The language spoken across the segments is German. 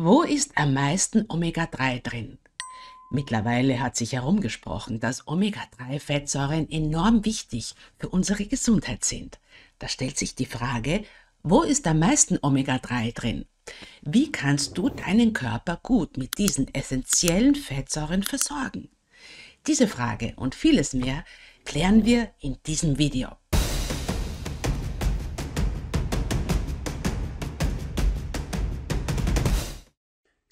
Wo ist am meisten Omega-3 drin? Mittlerweile hat sich herumgesprochen, dass Omega-3-Fettsäuren enorm wichtig für unsere Gesundheit sind. Da stellt sich die Frage, wo ist am meisten Omega-3 drin? Wie kannst du deinen Körper gut mit diesen essentiellen Fettsäuren versorgen? Diese Frage und vieles mehr klären wir in diesem Video.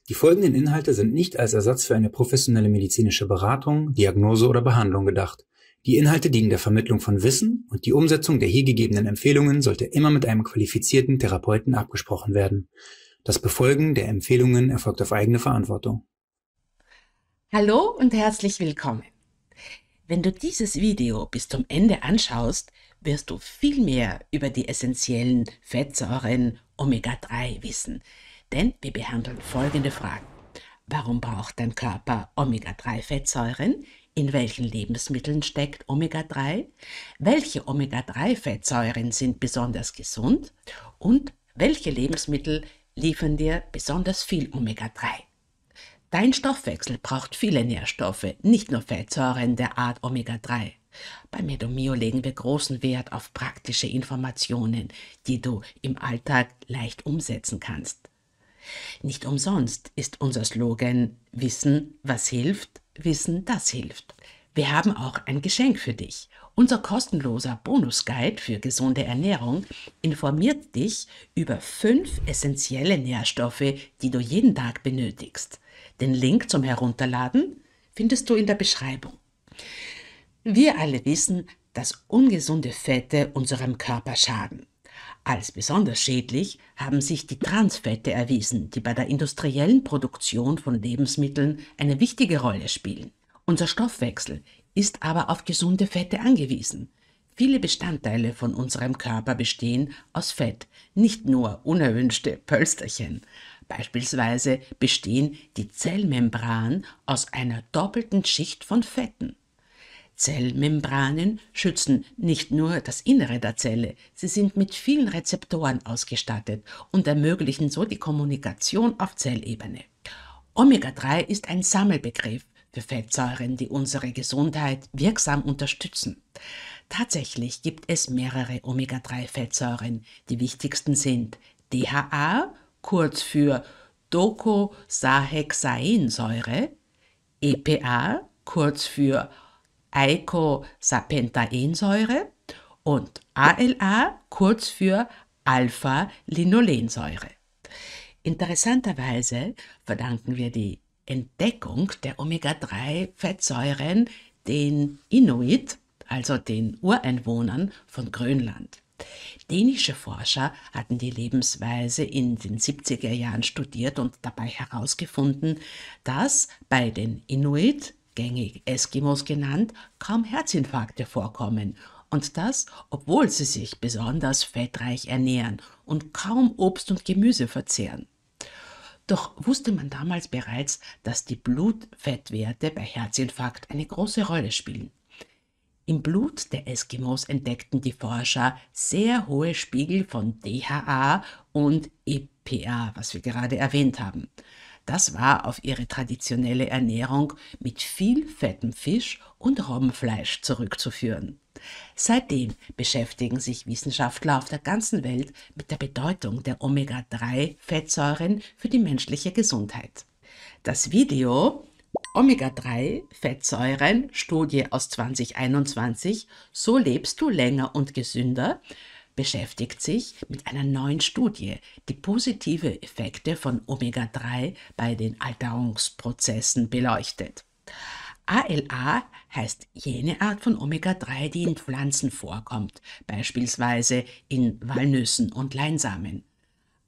Die folgenden Inhalte sind nicht als Ersatz für eine professionelle medizinische Beratung, Diagnose oder Behandlung gedacht. Die Inhalte dienen der Vermittlung von Wissen und die Umsetzung der hier gegebenen Empfehlungen sollte immer mit einem qualifizierten Therapeuten abgesprochen werden. Das Befolgen der Empfehlungen erfolgt auf eigene Verantwortung. Hallo und herzlich willkommen. Wenn du dieses Video bis zum Ende anschaust, wirst du viel mehr über die essentiellen Fettsäuren Omega-3 wissen, denn wir behandeln folgende Fragen. Warum braucht dein Körper Omega-3-Fettsäuren? In welchen Lebensmitteln steckt Omega-3? Welche Omega-3-Fettsäuren sind besonders gesund? Und welche Lebensmittel liefern dir besonders viel Omega-3? Dein Stoffwechsel braucht viele Nährstoffe, nicht nur Fettsäuren der Art Omega-3. Bei Medomio legen wir großen Wert auf praktische Informationen, die du im Alltag leicht umsetzen kannst. Nicht umsonst ist unser Slogan Wissen, was hilft, Wissen, das hilft. Wir haben auch ein Geschenk für dich. Unser kostenloser Bonusguide für gesunde Ernährung informiert dich über fünf essentielle Nährstoffe, die du jeden Tag benötigst. Den Link zum Herunterladen findest du in der Beschreibung. Wir alle wissen, dass ungesunde Fette unserem Körper schaden. Als besonders schädlich haben sich die Transfette erwiesen, die bei der industriellen Produktion von Lebensmitteln eine wichtige Rolle spielen. Unser Stoffwechsel ist aber auf gesunde Fette angewiesen. Viele Bestandteile von unserem Körper bestehen aus Fett, nicht nur unerwünschte Pölsterchen. Beispielsweise bestehen die Zellmembranen aus einer doppelten Schicht von Fetten. Zellmembranen schützen nicht nur das Innere der Zelle, sie sind mit vielen Rezeptoren ausgestattet und ermöglichen so die Kommunikation auf Zellebene. Omega-3 ist ein Sammelbegriff für Fettsäuren, die unsere Gesundheit wirksam unterstützen. Tatsächlich gibt es mehrere Omega-3-Fettsäuren. Die wichtigsten sind DHA, kurz für Docosahexaensäure, EPA, kurz für Eicosapentaensäure und ALA kurz für Alpha-Linolensäure. Interessanterweise verdanken wir die Entdeckung der Omega-3-Fettsäuren den Inuit, also den Ureinwohnern von Grönland. Dänische Forscher hatten die Lebensweise in den 70er Jahren studiert und dabei herausgefunden, dass bei den Inuit gängig Eskimos genannt, kaum Herzinfarkte vorkommen. Und das, obwohl sie sich besonders fettreich ernähren und kaum Obst und Gemüse verzehren. Doch wusste man damals bereits, dass die Blutfettwerte bei Herzinfarkt eine große Rolle spielen. Im Blut der Eskimos entdeckten die Forscher sehr hohe Spiegel von DHA und EPA, was wir gerade erwähnt haben. Das war auf ihre traditionelle Ernährung mit viel fettem Fisch und Robbenfleisch zurückzuführen. Seitdem beschäftigen sich Wissenschaftler auf der ganzen Welt mit der Bedeutung der Omega-3-Fettsäuren für die menschliche Gesundheit. Das Video Omega-3-Fettsäuren, Studie aus 2021, so lebst du länger und gesünder, beschäftigt sich mit einer neuen Studie, die positive Effekte von Omega-3 bei den Alterungsprozessen beleuchtet. ALA heißt jene Art von Omega-3, die in Pflanzen vorkommt, beispielsweise in Walnüssen und Leinsamen.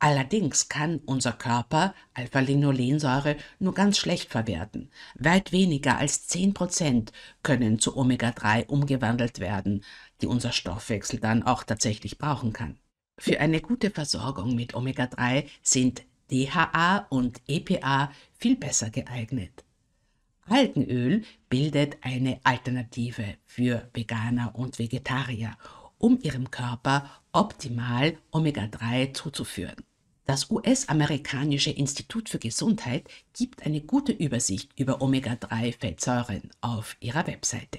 Allerdings kann unser Körper Alpha-Linolensäure nur ganz schlecht verwerten. Weit weniger als 10% können zu Omega-3 umgewandelt werden, die unser Stoffwechsel dann auch tatsächlich brauchen kann. Für eine gute Versorgung mit Omega-3 sind DHA und EPA viel besser geeignet. Algenöl bildet eine Alternative für Veganer und Vegetarier, um ihrem Körper optimal Omega-3 zuzuführen. Das US-amerikanische Institut für Gesundheit gibt eine gute Übersicht über Omega-3-Fettsäuren auf ihrer Webseite.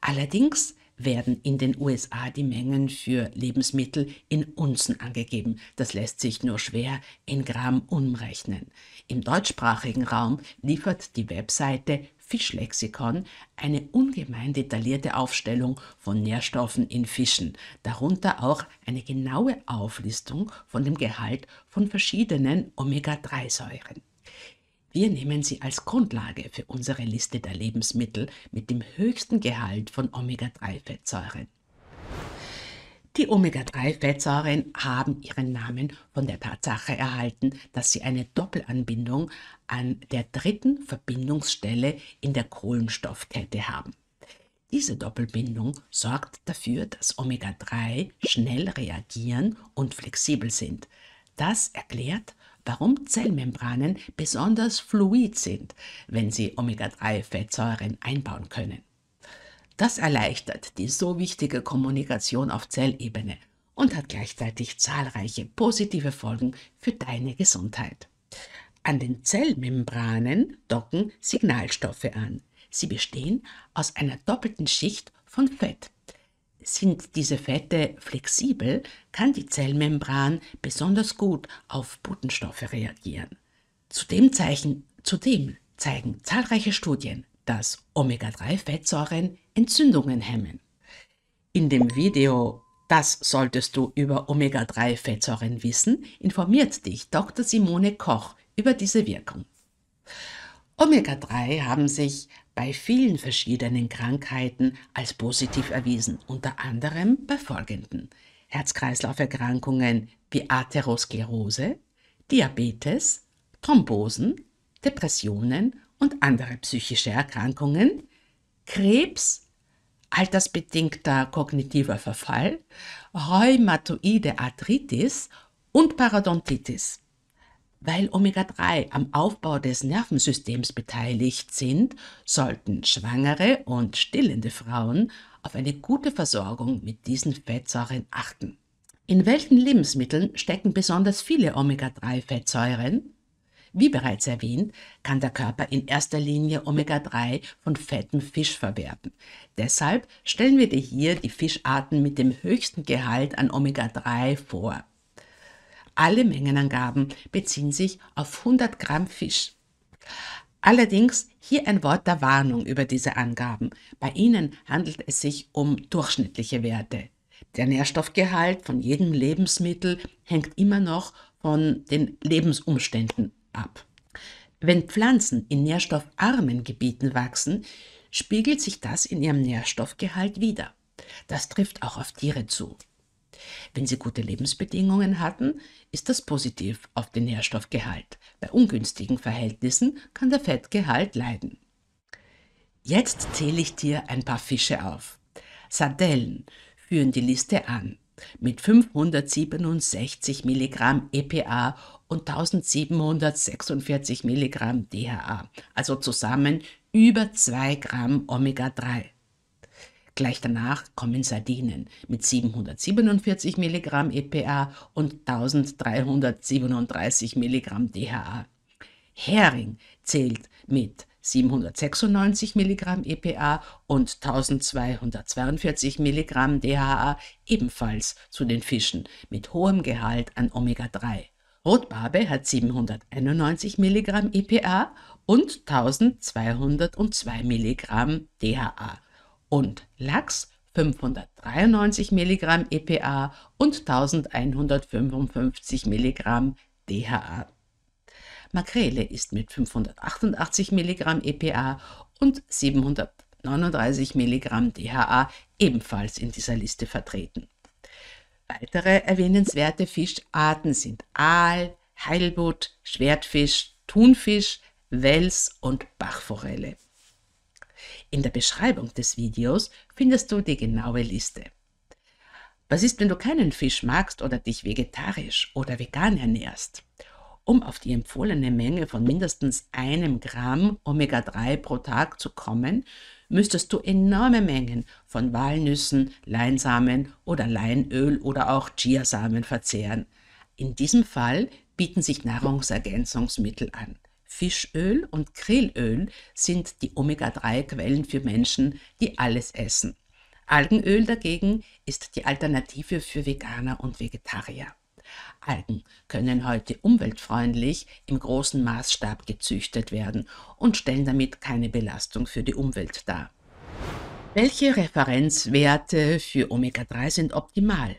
Allerdings werden in den USA die Mengen für Lebensmittel in Unzen angegeben. Das lässt sich nur schwer in Gramm umrechnen. Im deutschsprachigen Raum liefert die Webseite Fischlexikon eine ungemein detaillierte Aufstellung von Nährstoffen in Fischen, darunter auch eine genaue Auflistung von dem Gehalt von verschiedenen Omega-3-Säuren. Wir nehmen sie als Grundlage für unsere Liste der Lebensmittel mit dem höchsten Gehalt von Omega-3-Fettsäuren. Die Omega-3-Fettsäuren haben ihren Namen von der Tatsache erhalten, dass sie eine Doppelanbindung an der dritten Verbindungsstelle in der Kohlenstoffkette haben. Diese Doppelbindung sorgt dafür, dass Omega-3 schnell reagieren und flexibel sind. Das erklärt, warum Zellmembranen besonders fluid sind, wenn sie Omega-3-Fettsäuren einbauen können. Das erleichtert die so wichtige Kommunikation auf Zellebene und hat gleichzeitig zahlreiche positive Folgen für deine Gesundheit. An den Zellmembranen docken Signalstoffe an. Sie bestehen aus einer doppelten Schicht von Fett. Sind diese Fette flexibel, kann die Zellmembran besonders gut auf Botenstoffe reagieren. Zudem, zeichen, zudem zeigen zahlreiche Studien, dass Omega-3-Fettsäuren Entzündungen hemmen. In dem Video Das solltest du über Omega-3-Fettsäuren wissen, informiert dich Dr. Simone Koch über diese Wirkung. Omega-3 haben sich bei vielen verschiedenen Krankheiten als positiv erwiesen, unter anderem bei folgenden Herz-Kreislauf-Erkrankungen wie Atherosklerose, Diabetes, Thrombosen, Depressionen und andere psychische Erkrankungen, Krebs, altersbedingter kognitiver Verfall, rheumatoide Arthritis und Parodontitis. Weil Omega-3 am Aufbau des Nervensystems beteiligt sind, sollten schwangere und stillende Frauen auf eine gute Versorgung mit diesen Fettsäuren achten. In welchen Lebensmitteln stecken besonders viele Omega-3-Fettsäuren? Wie bereits erwähnt, kann der Körper in erster Linie Omega-3 von fettem Fisch verwerten. Deshalb stellen wir dir hier die Fischarten mit dem höchsten Gehalt an Omega-3 vor. Alle Mengenangaben beziehen sich auf 100 Gramm Fisch. Allerdings hier ein Wort der Warnung über diese Angaben. Bei ihnen handelt es sich um durchschnittliche Werte. Der Nährstoffgehalt von jedem Lebensmittel hängt immer noch von den Lebensumständen ab. Wenn Pflanzen in nährstoffarmen Gebieten wachsen, spiegelt sich das in ihrem Nährstoffgehalt wider. Das trifft auch auf Tiere zu. Wenn sie gute Lebensbedingungen hatten, ist das positiv auf den Nährstoffgehalt. Bei ungünstigen Verhältnissen kann der Fettgehalt leiden. Jetzt zähle ich dir ein paar Fische auf. Sardellen führen die Liste an mit 567 Milligramm EPA und 1746 Milligramm DHA, also zusammen über 2 Gramm Omega-3. Gleich danach kommen Sardinen mit 747 Milligramm EPA und 1337 Milligramm DHA. Hering zählt mit 796 Milligramm EPA und 1242 Milligramm DHA ebenfalls zu den Fischen mit hohem Gehalt an Omega-3. Rotbarbe hat 791 Milligramm EPA und 1202 Milligramm DHA und Lachs 593 Milligramm EPA und 1155 Milligramm DHA. Makrele ist mit 588 Milligramm EPA und 739 Milligramm DHA ebenfalls in dieser Liste vertreten. Weitere erwähnenswerte Fischarten sind Aal, Heilbutt, Schwertfisch, Thunfisch, Wels und Bachforelle. In der Beschreibung des Videos findest du die genaue Liste. Was ist, wenn du keinen Fisch magst oder dich vegetarisch oder vegan ernährst? Um auf die empfohlene Menge von mindestens einem Gramm Omega-3 pro Tag zu kommen, müsstest du enorme Mengen von Walnüssen, Leinsamen oder Leinöl oder auch Chiasamen verzehren. In diesem Fall bieten sich Nahrungsergänzungsmittel an. Fischöl und Grillöl sind die Omega-3-Quellen für Menschen, die alles essen. Algenöl dagegen ist die Alternative für Veganer und Vegetarier. Algen können heute umweltfreundlich im großen Maßstab gezüchtet werden und stellen damit keine Belastung für die Umwelt dar. Welche Referenzwerte für Omega-3 sind optimal?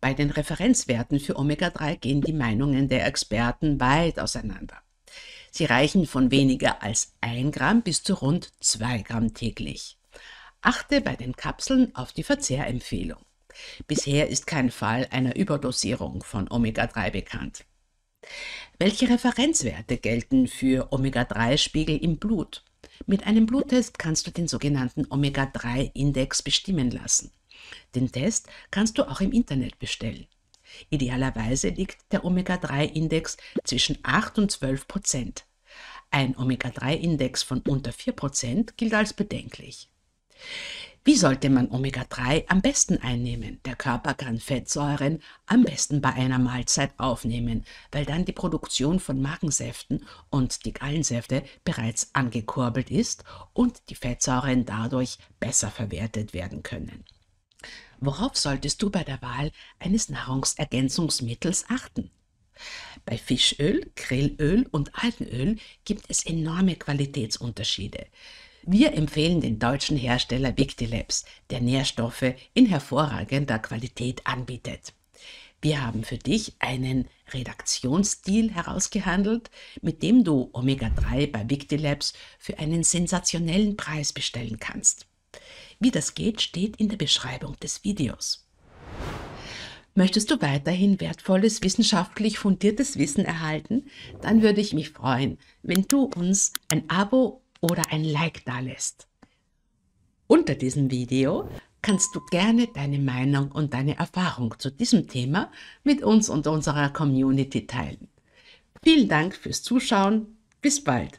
Bei den Referenzwerten für Omega-3 gehen die Meinungen der Experten weit auseinander. Sie reichen von weniger als 1 Gramm bis zu rund 2 Gramm täglich. Achte bei den Kapseln auf die Verzehrempfehlung. Bisher ist kein Fall einer Überdosierung von Omega-3 bekannt. Welche Referenzwerte gelten für Omega-3-Spiegel im Blut? Mit einem Bluttest kannst du den sogenannten Omega-3-Index bestimmen lassen. Den Test kannst du auch im Internet bestellen. Idealerweise liegt der Omega-3-Index zwischen 8 und 12 Prozent. Ein Omega-3-Index von unter 4 Prozent gilt als bedenklich. Wie sollte man Omega-3 am besten einnehmen? Der Körper kann Fettsäuren am besten bei einer Mahlzeit aufnehmen, weil dann die Produktion von Magensäften und die Gallensäfte bereits angekurbelt ist und die Fettsäuren dadurch besser verwertet werden können. Worauf solltest du bei der Wahl eines Nahrungsergänzungsmittels achten? Bei Fischöl, Grillöl und Algenöl gibt es enorme Qualitätsunterschiede. Wir empfehlen den deutschen Hersteller Victilabs, der Nährstoffe in hervorragender Qualität anbietet. Wir haben für dich einen Redaktionsdeal herausgehandelt, mit dem du Omega-3 bei Victilabs für einen sensationellen Preis bestellen kannst. Wie das geht, steht in der Beschreibung des Videos. Möchtest du weiterhin wertvolles, wissenschaftlich fundiertes Wissen erhalten? Dann würde ich mich freuen, wenn du uns ein Abo oder ein Like da lässt. Unter diesem Video kannst du gerne deine Meinung und deine Erfahrung zu diesem Thema mit uns und unserer Community teilen. Vielen Dank fürs Zuschauen. Bis bald.